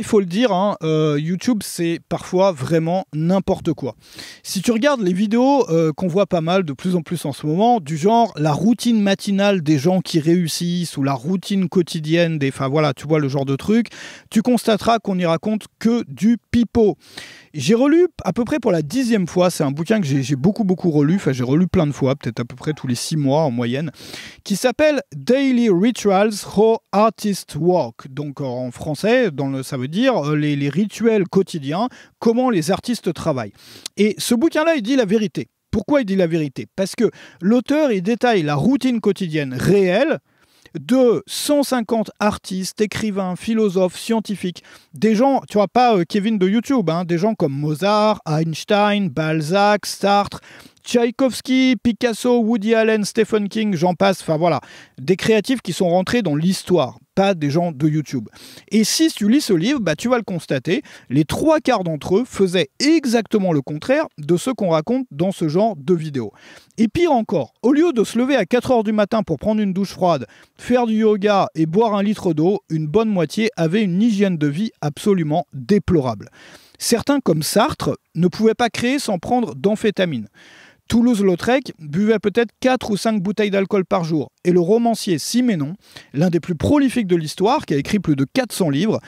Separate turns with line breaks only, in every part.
Il faut le dire, hein, euh, YouTube, c'est parfois vraiment n'importe quoi. Si tu regardes les vidéos euh, qu'on voit pas mal de plus en plus en ce moment, du genre la routine matinale des gens qui réussissent ou la routine quotidienne des... Enfin voilà, tu vois le genre de truc, tu constateras qu'on y raconte que du pipeau. J'ai relu à peu près pour la dixième fois, c'est un bouquin que j'ai beaucoup beaucoup relu, enfin j'ai relu plein de fois, peut-être à peu près tous les six mois en moyenne, qui s'appelle Daily Rituals How Artists Work. Donc en français, dans le, ça veut dire euh, les, les rituels quotidiens, comment les artistes travaillent. Et ce bouquin-là, il dit la vérité. Pourquoi il dit la vérité Parce que l'auteur, il détaille la routine quotidienne réelle de 150 artistes, écrivains, philosophes, scientifiques, des gens, tu vois, pas euh, Kevin de YouTube, hein, des gens comme Mozart, Einstein, Balzac, Sartre, Tchaïkovski, Picasso, Woody Allen, Stephen King, j'en passe, enfin voilà, des créatifs qui sont rentrés dans l'histoire pas des gens de YouTube. Et si tu lis ce livre, bah, tu vas le constater, les trois quarts d'entre eux faisaient exactement le contraire de ce qu'on raconte dans ce genre de vidéos. Et pire encore, au lieu de se lever à 4h du matin pour prendre une douche froide, faire du yoga et boire un litre d'eau, une bonne moitié avait une hygiène de vie absolument déplorable. Certains, comme Sartre, ne pouvaient pas créer sans prendre d'amphétamines. Toulouse-Lautrec buvait peut-être 4 ou 5 bouteilles d'alcool par jour, et le romancier Siménon, l'un des plus prolifiques de l'histoire, qui a écrit plus de 400 livres,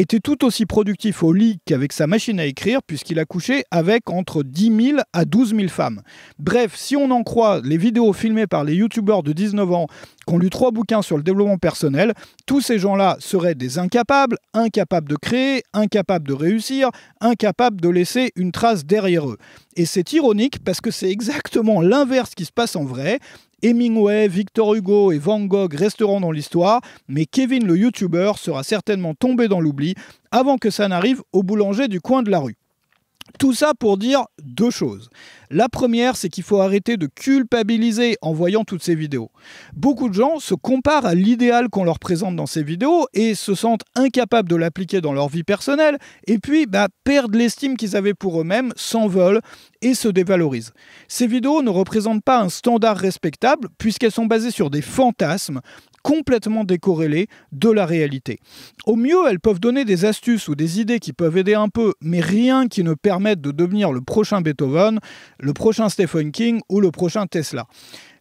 était tout aussi productif au lit qu'avec sa machine à écrire, puisqu'il a couché avec entre 10 000 à 12 000 femmes. Bref, si on en croit les vidéos filmées par les youtubeurs de 19 ans qui ont lu trois bouquins sur le développement personnel, tous ces gens-là seraient des incapables, incapables de créer, incapables de réussir, incapables de laisser une trace derrière eux. Et c'est ironique parce que c'est exactement l'inverse qui se passe en vrai. Hemingway, Victor Hugo et Van Gogh resteront dans l'histoire, mais Kevin le YouTuber sera certainement tombé dans l'oubli avant que ça n'arrive au boulanger du coin de la rue. Tout ça pour dire deux choses. La première, c'est qu'il faut arrêter de culpabiliser en voyant toutes ces vidéos. Beaucoup de gens se comparent à l'idéal qu'on leur présente dans ces vidéos et se sentent incapables de l'appliquer dans leur vie personnelle, et puis bah, perdent l'estime qu'ils avaient pour eux-mêmes, s'envolent et se dévalorisent. Ces vidéos ne représentent pas un standard respectable puisqu'elles sont basées sur des fantasmes complètement décorrélés de la réalité. Au mieux, elles peuvent donner des astuces ou des idées qui peuvent aider un peu, mais rien qui ne permette de devenir le prochain Beethoven, le prochain Stephen King ou le prochain Tesla.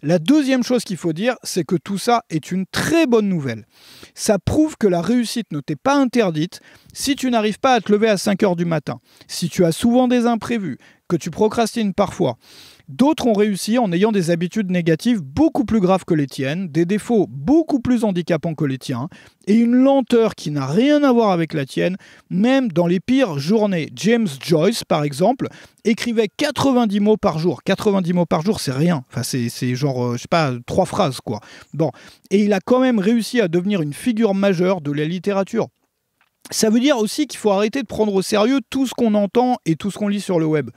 La deuxième chose qu'il faut dire, c'est que tout ça est une très bonne nouvelle. Ça prouve que la réussite ne t'est pas interdite si tu n'arrives pas à te lever à 5 heures du matin, si tu as souvent des imprévus, que tu procrastines parfois. D'autres ont réussi en ayant des habitudes négatives beaucoup plus graves que les tiennes, des défauts beaucoup plus handicapants que les tiens, et une lenteur qui n'a rien à voir avec la tienne, même dans les pires journées. James Joyce, par exemple, écrivait 90 mots par jour. 90 mots par jour, c'est rien. Enfin, c'est, euh, je sais pas, trois phrases, quoi. Bon. Et il a quand même réussi à devenir une figure majeure de la littérature. Ça veut dire aussi qu'il faut arrêter de prendre au sérieux tout ce qu'on entend et tout ce qu'on lit sur le web.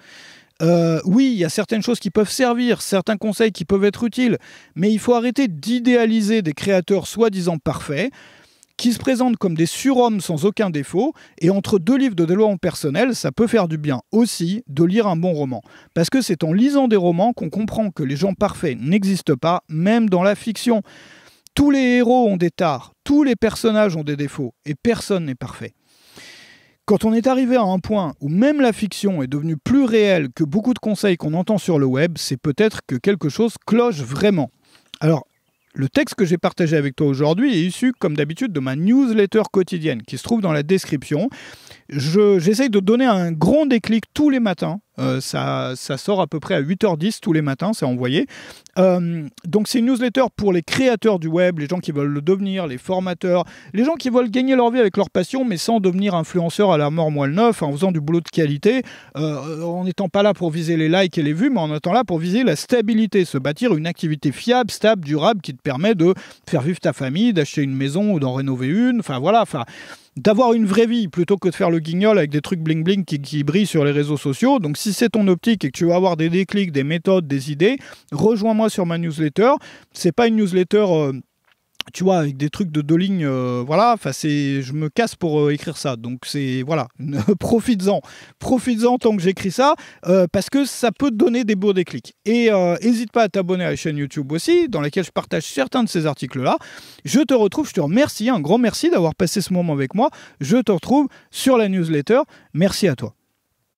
Euh, oui, il y a certaines choses qui peuvent servir, certains conseils qui peuvent être utiles, mais il faut arrêter d'idéaliser des créateurs soi-disant parfaits qui se présentent comme des surhommes sans aucun défaut, et entre deux livres de en personnel, ça peut faire du bien aussi de lire un bon roman. Parce que c'est en lisant des romans qu'on comprend que les gens parfaits n'existent pas, même dans la fiction. Tous les héros ont des tares, tous les personnages ont des défauts, et personne n'est parfait. Quand on est arrivé à un point où même la fiction est devenue plus réelle que beaucoup de conseils qu'on entend sur le web, c'est peut-être que quelque chose cloche vraiment. Alors, le texte que j'ai partagé avec toi aujourd'hui est issu, comme d'habitude, de ma newsletter quotidienne qui se trouve dans la description. J'essaye de donner un grand déclic tous les matins euh, ça, sort à peu près à 8h10 tous les matins, c'est envoyé. Euh, donc c'est une newsletter pour les créateurs du web, les gens qui veulent le devenir, les formateurs, les gens qui veulent gagner leur vie avec leur passion, mais sans devenir influenceur à la mort moelle neuf, en faisant du boulot de qualité, euh, en n'étant pas là pour viser les likes et les vues, mais en étant là pour viser la stabilité, se bâtir une activité fiable, stable, durable, qui te permet de faire vivre ta famille, d'acheter une maison ou d'en rénover une. Enfin voilà, enfin d'avoir une vraie vie plutôt que de faire le guignol avec des trucs bling bling qui, brillent sur les réseaux sociaux. Donc si c'est ton optique et que tu veux avoir des déclics, des méthodes, des idées, rejoins-moi sur ma newsletter. C'est pas une newsletter euh, tu vois, avec des trucs de deux lignes, euh, voilà, je me casse pour euh, écrire ça, donc c'est, voilà, profites-en, profites-en tant que j'écris ça, euh, parce que ça peut donner des beaux déclics. Et n'hésite pas à t'abonner à la chaîne YouTube aussi, dans laquelle je partage certains de ces articles-là. Je te retrouve, je te remercie, un grand merci d'avoir passé ce moment avec moi. Je te retrouve sur la newsletter. Merci à toi.